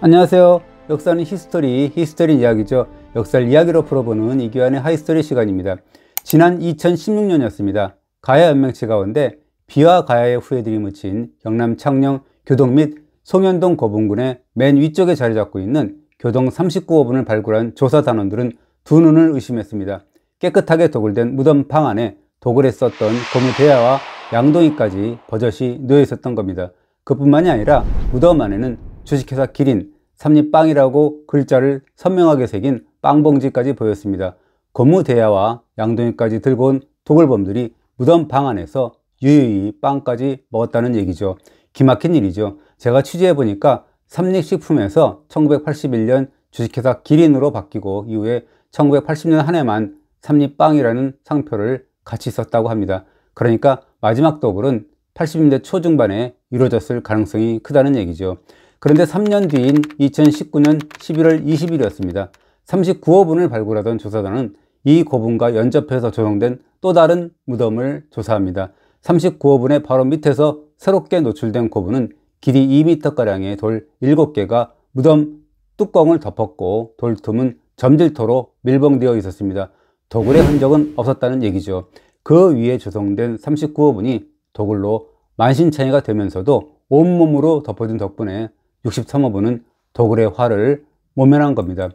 안녕하세요. 역사는 히스토리, 히스토리 이야기죠. 역사를 이야기로 풀어보는 이기환의 하이스토리 시간입니다. 지난 2016년이었습니다. 가야 연맹체 가운데 비와 가야의 후예들이 묻힌 경남 창녕 교동 및 송현동 고분군의맨 위쪽에 자리 잡고 있는 교동 39호분을 발굴한 조사 단원들은 두 눈을 의심했습니다. 깨끗하게 도굴된 무덤 방 안에 도굴에 썼던 고무 대야와 양동이까지 버젓이 놓여 있었던 겁니다. 그뿐만이 아니라 무덤 안에는 주식회사 기린, 삼립빵이라고 글자를 선명하게 새긴 빵봉지까지 보였습니다. 거무대야와 양동이까지 들고 온 도굴범들이 무덤 방 안에서 유유히 빵까지 먹었다는 얘기죠. 기막힌 일이죠. 제가 취재해보니까 삼립식품에서 1981년 주식회사 기린으로 바뀌고 이후에 1980년 한 해만 삼립빵이라는 상표를 같이 썼다고 합니다. 그러니까 마지막 도굴은 80년대 초중반에 이루어졌을 가능성이 크다는 얘기죠. 그런데 3년 뒤인 2019년 11월 20일이었습니다. 39호분을 발굴하던 조사단은 이 고분과 연접해서 조성된 또 다른 무덤을 조사합니다. 39호분의 바로 밑에서 새롭게 노출된 고분은 길이 2m가량의 돌 7개가 무덤 뚜껑을 덮었고 돌틈은 점질토로 밀봉되어 있었습니다. 도굴의 흔적은 없었다는 얘기죠. 그 위에 조성된 39호분이 도굴로 만신창이가 되면서도 온몸으로 덮어진 덕분에 6 3호분은 도굴의 화를 모면한 겁니다.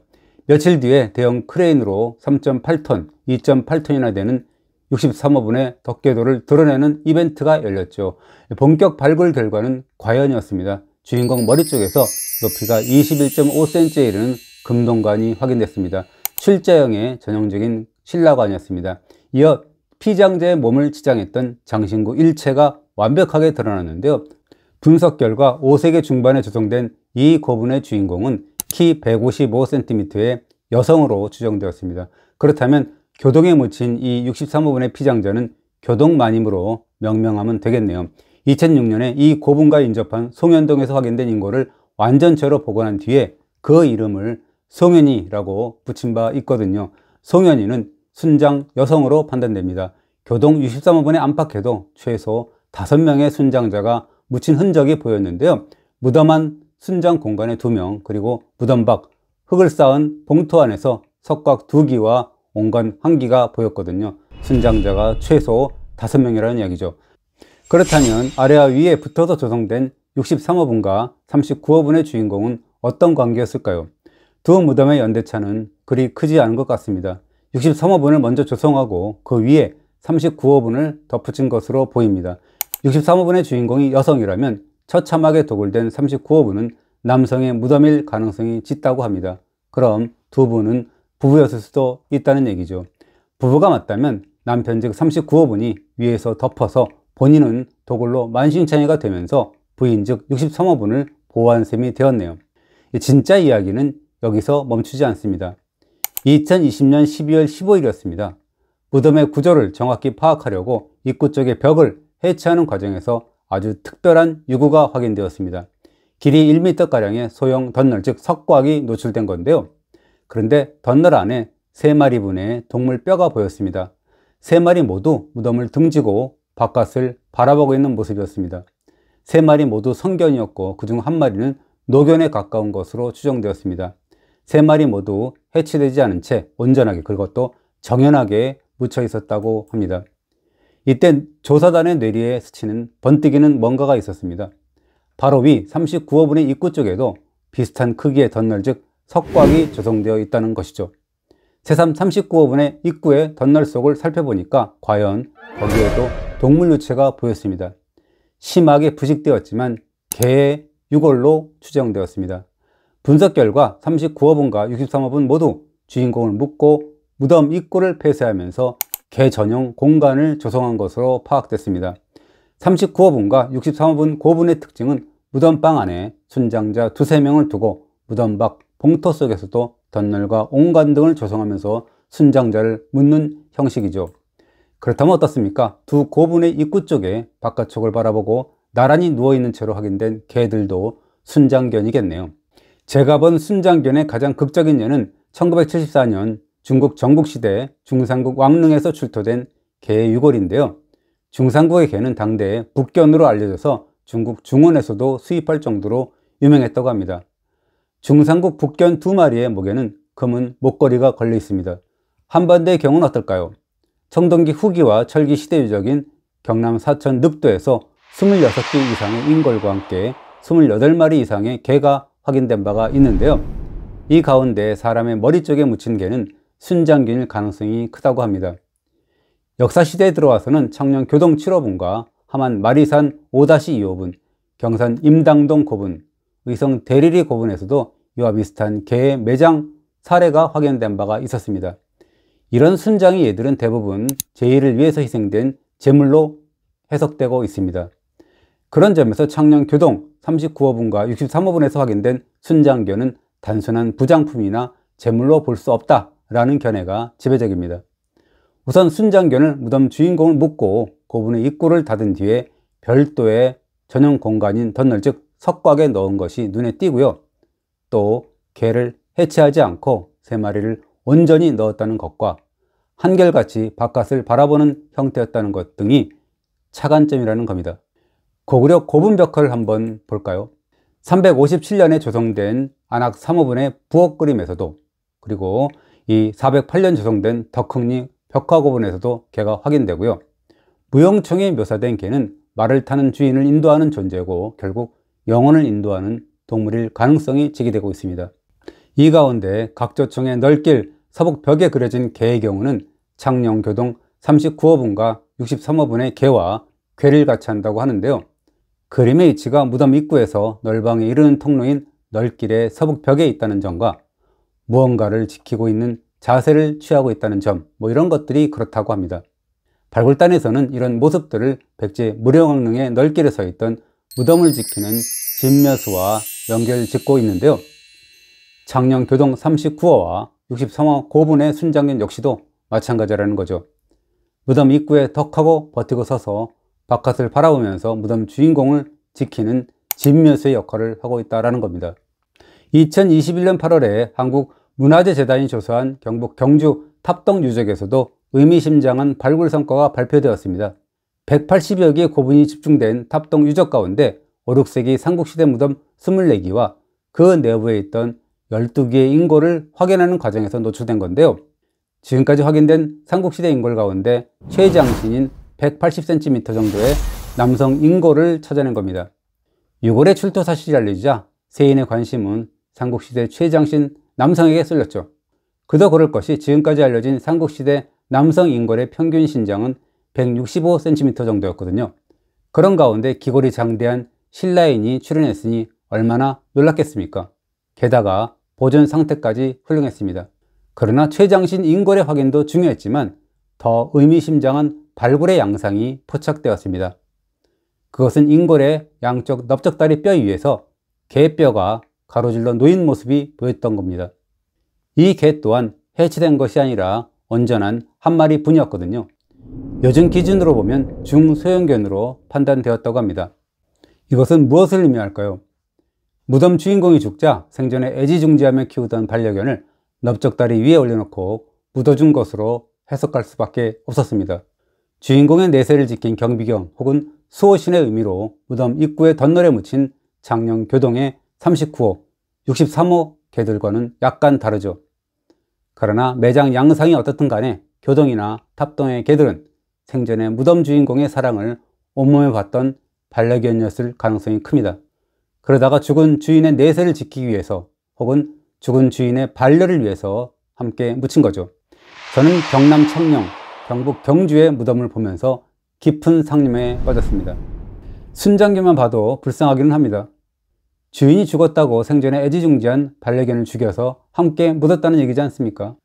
며칠 뒤에 대형 크레인으로 3.8톤, 2 8톤이나 되는 63호분의 덕계도를 드러내는 이벤트가 열렸죠. 본격 발굴 결과는 과연이었습니다. 주인공 머리 쪽에서 높이가 21.5cm에 이르는 금동관이 확인됐습니다. 출자형의 전형적인 신라관이었습니다. 이어 피장자의 몸을 지장했던 장신구 일체가 완벽하게 드러났는데요. 분석 결과 5세기 중반에 조성된 이 고분의 주인공은 키 155cm의 여성으로 추정되었습니다. 그렇다면 교동에 묻힌 이 63호분의 피장자는 교동만님으로 명명하면 되겠네요. 2006년에 이 고분과 인접한 송현동에서 확인된 인고를 완전체로 복원한 뒤에 그 이름을 송현이라고 붙인 바 있거든요. 송현이는 순장 여성으로 판단됩니다. 교동 6 3호분에 안팎에도 최소 5명의 순장자가 묻힌 흔적이 보였는데요. 무덤한 순장 공간에 두 명 그리고 무덤 밖 흙을 쌓은 봉투 안에서 석곽 두기와 온건 한기가 보였거든요. 순장자가 최소 다섯 명이라는 이야기죠. 그렇다면 아래와 위에 붙어서 조성된 63호분과 39호분의 주인공은 어떤 관계였을까요? 두 무덤의 연대차는 그리 크지 않은 것 같습니다. 63호분을 먼저 조성하고 그 위에 39호분을 덧붙인 것으로 보입니다. 63호분의 주인공이 여성이라면 처참하게 도굴된 39호분은 남성의 무덤일 가능성이 짙다고 합니다. 그럼 두 분은 부부였을 수도 있다는 얘기죠. 부부가 맞다면 남편 즉 39호분이 위에서 덮어서 본인은 도굴로 만신창이가 되면서 부인 즉 63호분을 보호한 셈이 되었네요. 진짜 이야기는 여기서 멈추지 않습니다. 2020년 12월 15일이었습니다. 무덤의 구조를 정확히 파악하려고 입구 쪽의 벽을 해체하는 과정에서 아주 특별한 유구가 확인되었습니다. 길이 1m가량의 소형 덧널 즉 석곽이 노출된 건데요. 그런데 덧널 안에 3마리 분의 동물 뼈가 보였습니다. 3마리 모두 무덤을 등지고 바깥을 바라보고 있는 모습이었습니다. 3마리 모두 성견이었고 그중 한 마리는 노견에 가까운 것으로 추정되었습니다. 3마리 모두 해치되지 않은 채 온전하게 그것도 정연하게 묻혀 있었다고 합니다. 이때 조사단의 뇌리에 스치는 번뜩이는 뭔가가 있었습니다. 바로 위 39호분의 입구 쪽에도 비슷한 크기의 덧널 즉 석곽이 조성되어 있다는 것이죠. 새삼 39호분의 입구의 덧널 속을 살펴보니까 과연 거기에도 동물 유체가 보였습니다. 심하게 부식되었지만 개의 유골로 추정되었습니다. 분석 결과 39호분과 63호분 모두 주인공을 묶고 무덤 입구를 폐쇄하면서 개 전용 공간을 조성한 것으로 파악됐습니다. 39호분과 63호분 고분의 특징은 무덤방 안에 순장자 두세 명을 두고 무덤 밖 봉토 속에서도 덧널과 온간 등을 조성하면서 순장자를 묻는 형식이죠. 그렇다면 어떻습니까? 두 고분의 입구 쪽에 바깥쪽을 바라보고 나란히 누워있는 채로 확인된 개들도 순장견이겠네요. 제가 본 순장견의 가장 극적인 예는 1974년 중국 전국시대 중산국 왕릉에서 출토된 개의 유골인데요. 중산국의 개는 당대에 북견으로 알려져서 중국 중원에서도 수입할 정도로 유명했다고 합니다. 중산국 북견 두 마리의 목에는 금은 목걸이가 걸려 있습니다. 한반도의 경우는 어떨까요? 청동기 후기와 철기 시대 유적인 경남 사천 늑도에서 26개 이상의 인골과 함께 28마리 이상의 개가 확인된 바가 있는데요. 이 가운데 사람의 머리 쪽에 묻힌 개는 순장기일 가능성이 크다고 합니다. 역사시대에 들어와서는 청년 교동 7호분과 하만 마리산 5-25분, 경산 임당동 고분, 의성 대리리 고분에서도 이와 비슷한 개의 매장 사례가 확인된 바가 있었습니다. 이런 순장의 예들은 대부분 제의를 위해서 희생된 제물로 해석되고 있습니다. 그런 점에서 창년 교동 39호분과 63호분에서 확인된 순장견은 단순한 부장품이나 재물로 볼 수 없다 라는 견해가 지배적입니다. 우선 순장견을 무덤 주인공을 묶고 고분의 입구를 닫은 뒤에 별도의 전용 공간인 덧널 즉 석곽에 넣은 것이 눈에 띄고요. 또 개를 해체하지 않고 세 마리를 온전히 넣었다는 것과 한결같이 바깥을 바라보는 형태였다는 것 등이 차관점이라는 겁니다. 고구려 고분벽화를 한번 볼까요? 357년에 조성된 안악 3호분의 부엌 그림에서도 그리고 이 408년 조성된 덕흥리 벽화고분에서도 개가 확인되고요. 무용총에 묘사된 개는 말을 타는 주인을 인도하는 존재고 결국 영혼을 인도하는 동물일 가능성이 제기되고 있습니다. 이 가운데 각조총의넓길 서북벽에 그려진 개의 경우는 창녕교동 39호분과 63호분의 개와 괴를 같이 한다고 하는데요. 그림의 위치가 무덤 입구에서 널방에 이르는 통로인 널길의 서북벽에 있다는 점과 무언가를 지키고 있는 자세를 취하고 있다는 점, 뭐 이런 것들이 그렇다고 합니다. 발굴단에서는 이런 모습들을 백제 무령왕릉의 넓기를 서 있던 무덤을 지키는 진묘수와 연결 짓고 있는데요. 창녕 교동 39호와 63호 고분의 순장년 역시도 마찬가지라는 거죠. 무덤 입구에 턱하고 버티고 서서 바깥을 바라보면서 무덤 주인공을 지키는 진묘수의 역할을 하고 있다는 겁니다. 2021년 8월에 한국 문화재재단이 조사한 경북 경주 탑동 유적에서도 의미심장한 발굴 성과가 발표되었습니다. 180여 개의 고분이 집중된 탑동 유적 가운데 5, 6세기 삼국시대 무덤 24기와 그 내부에 있던 12개의 인골을 확인하는 과정에서 노출된 건데요. 지금까지 확인된 삼국시대 인골 가운데 최장신인 180cm 정도의 남성 인골을 찾아낸 겁니다. 유골의 출토 사실이 알려지자 세인의 관심은 삼국시대 최장신 남성에게 쏠렸죠. 그도 그럴 것이 지금까지 알려진 삼국시대 남성 인골의 평균 신장은 165cm 정도였거든요. 그런 가운데 기골이 장대한 신라인이 출현했으니 얼마나 놀랐겠습니까? 게다가 보존 상태까지 훌륭했습니다. 그러나 최장신 인골의 확인도 중요했지만 더 의미심장한 발굴의 양상이 포착되었습니다. 그것은 인골의 양쪽 넓적다리 뼈 위에서 개뼈가 가로질러 놓인 모습이 보였던 겁니다. 이 개 또한 해치된 것이 아니라 온전한 한 마리 분이었거든요. 요즘 기준으로 보면 중소형견으로 판단되었다고 합니다. 이것은 무엇을 의미할까요? 무덤 주인공이 죽자 생전에 애지중지하며 키우던 반려견을 넓적다리 위에 올려놓고 묻어준 것으로 해석할 수밖에 없었습니다. 주인공의 내세를 지킨 경비경 혹은 수호신의 의미로 무덤 입구에 덧널에 묻힌 작년 교동의 39호, 63호 개들과는 약간 다르죠. 그러나 매장 양상이 어떻든 간에 교동이나 탑동의 개들은 생전에 무덤 주인공의 사랑을 온몸에 봤던 반려견이었을 가능성이 큽니다. 그러다가 죽은 주인의 내세를 지키기 위해서 혹은 죽은 주인의 반려를 위해서 함께 묻힌 거죠. 저는 경남 청령, 경북 경주의 무덤을 보면서 깊은 상념에 빠졌습니다. 순장기만 봐도 불쌍하기는 합니다. 주인이 죽었다고 생전에 애지중지한 반려견을 죽여서 함께 묻었다는 얘기지 않습니까?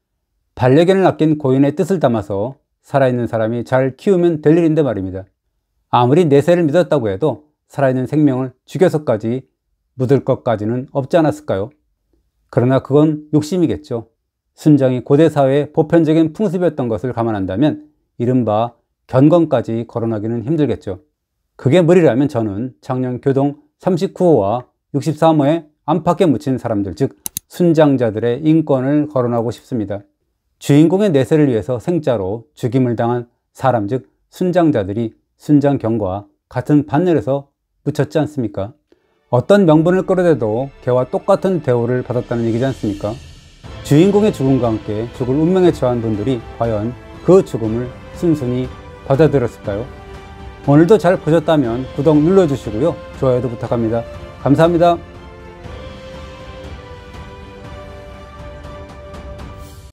반려견을 아낀 고인의 뜻을 담아서 살아있는 사람이 잘 키우면 될 일인데 말입니다. 아무리 내세를 믿었다고 해도 살아있는 생명을 죽여서까지 묻을 것까지는 없지 않았을까요? 그러나 그건 욕심이겠죠. 순정이 고대 사회의 보편적인 풍습이었던 것을 감안한다면 이른바 견건까지 거론하기는 힘들겠죠. 그게 무리라면 저는 작년 교동 39호와 63호에 안팎에 묻힌 사람들, 즉 순장자들의 인권을 거론하고 싶습니다. 주인공의 내세를 위해서 생짜로 죽임을 당한 사람, 즉 순장자들이 순장경과 같은 반열에서 묻혔지 않습니까? 어떤 명분을 끌어대도 개와 똑같은 대우를 받았다는 얘기지 않습니까? 주인공의 죽음과 함께 죽을 운명에 처한 분들이 과연 그 죽음을 순순히 받아들였을까요? 오늘도 잘 보셨다면 구독 눌러주시고요. 좋아요도 부탁합니다. 감사합니다.